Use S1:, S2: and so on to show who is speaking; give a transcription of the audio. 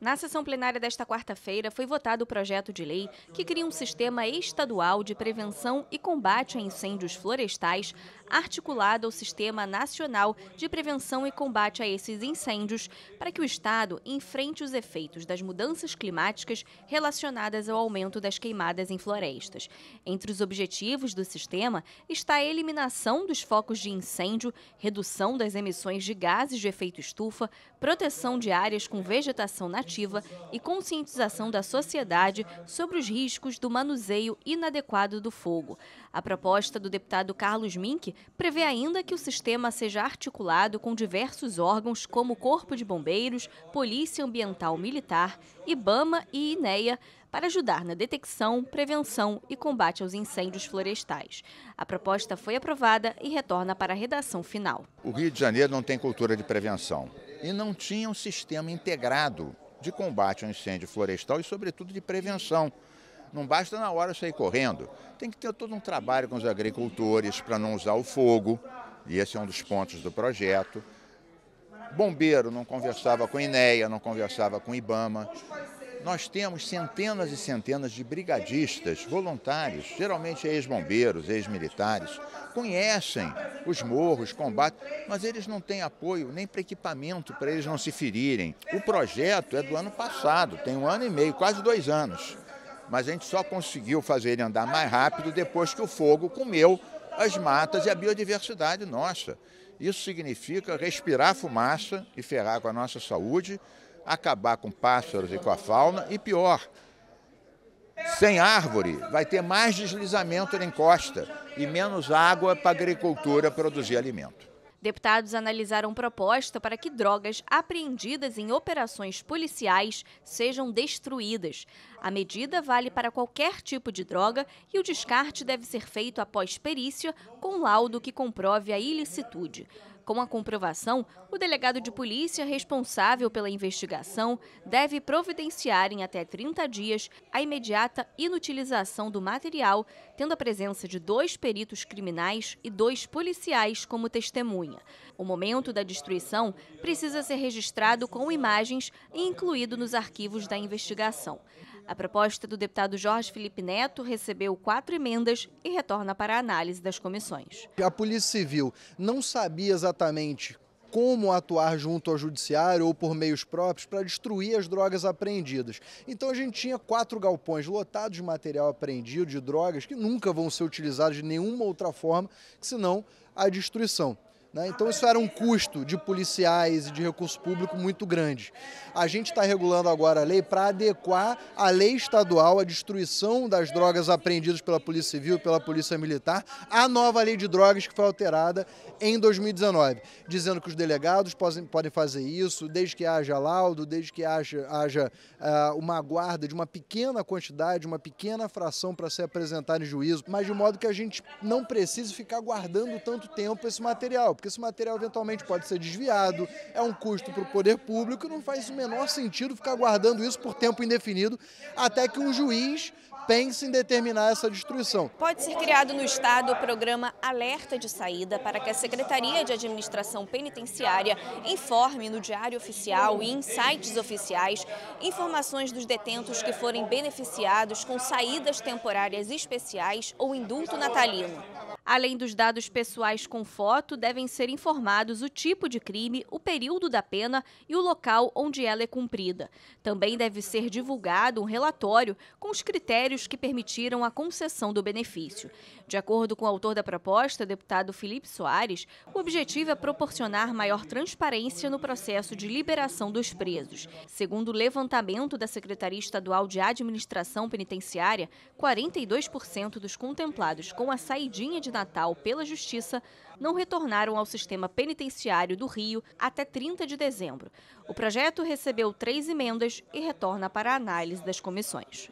S1: Na sessão plenária desta quarta-feira foi votado o projeto de lei que cria um sistema estadual de prevenção e combate a incêndios florestais articulado ao Sistema Nacional de Prevenção e Combate a esses incêndios, para que o Estado enfrente os efeitos das mudanças climáticas relacionadas ao aumento das queimadas em florestas. Entre os objetivos do sistema está a eliminação dos focos de incêndio, redução das emissões de gases de efeito estufa, proteção de áreas com vegetação nativa e conscientização da sociedade sobre os riscos do manuseio inadequado do fogo. A proposta do deputado Carlos Mink prevê ainda que o sistema seja articulado com diversos órgãos como Corpo de Bombeiros, Polícia Ambiental Militar, IBAMA e INEA, para ajudar na detecção, prevenção e combate aos incêndios florestais. A proposta foi aprovada e retorna para a redação final.
S2: O Rio de Janeiro não tem cultura de prevenção e não tinha um sistema integrado de combate ao incêndio florestal e, sobretudo, de prevenção. Não basta na hora sair correndo. Tem que ter todo um trabalho com os agricultores para não usar o fogo, e esse é um dos pontos do projeto. Bombeiro não conversava com INEA, não conversava com IBAMA. Nós temos centenas e centenas de brigadistas, voluntários, geralmente ex-bombeiros, ex-militares, conhecem os morros, combate, mas eles não têm apoio nem para equipamento para eles não se ferirem. O projeto é do ano passado, tem um ano e meio, quase dois anos mas a gente só conseguiu fazer ele andar mais rápido depois que o fogo comeu as matas e a biodiversidade nossa. Isso significa respirar fumaça e ferrar com a nossa saúde, acabar com pássaros e com a fauna e pior, sem árvore, vai ter mais deslizamento na encosta e menos água para a agricultura produzir alimento.
S1: Deputados analisaram proposta para que drogas apreendidas em operações policiais sejam destruídas. A medida vale para qualquer tipo de droga e o descarte deve ser feito após perícia com laudo que comprove a ilicitude. Com a comprovação, o delegado de polícia responsável pela investigação deve providenciar em até 30 dias a imediata inutilização do material, tendo a presença de dois peritos criminais e dois policiais como testemunha. O momento da destruição precisa ser registrado com imagens e incluído nos arquivos da investigação. A proposta do deputado Jorge Felipe Neto recebeu quatro emendas e retorna para a análise das comissões.
S3: A Polícia Civil não sabia exatamente como atuar junto ao judiciário ou por meios próprios para destruir as drogas apreendidas. Então a gente tinha quatro galpões lotados de material apreendido, de drogas, que nunca vão ser utilizados de nenhuma outra forma, senão a destruição. Né? Então isso era um custo de policiais e de recurso público muito grande. A gente está regulando agora a lei para adequar a lei estadual, a destruição das drogas apreendidas pela Polícia Civil e pela Polícia Militar, à nova lei de drogas que foi alterada em 2019, dizendo que os delegados podem, fazer isso desde que haja laudo, desde que haja, haja uh, uma guarda de uma pequena quantidade, uma pequena fração para ser apresentada em juízo, mas de modo que a gente não precise ficar guardando tanto tempo esse material porque esse material eventualmente pode ser desviado, é um custo para o poder público, não faz o menor sentido ficar guardando isso por tempo indefinido até que um juiz pense em determinar essa destruição.
S1: Pode ser criado no Estado o programa Alerta de Saída para que a Secretaria de Administração Penitenciária informe no Diário Oficial e em sites oficiais informações dos detentos que forem beneficiados com saídas temporárias especiais ou indulto natalino. Além dos dados pessoais com foto, devem ser informados o tipo de crime, o período da pena e o local onde ela é cumprida. Também deve ser divulgado um relatório com os critérios que permitiram a concessão do benefício. De acordo com o autor da proposta, deputado Felipe Soares, o objetivo é proporcionar maior transparência no processo de liberação dos presos. Segundo o levantamento da Secretaria Estadual de Administração Penitenciária, 42% dos contemplados com a saidinha de de Natal pela Justiça não retornaram ao sistema penitenciário do Rio até 30 de dezembro. O projeto recebeu três emendas e retorna para a análise das comissões.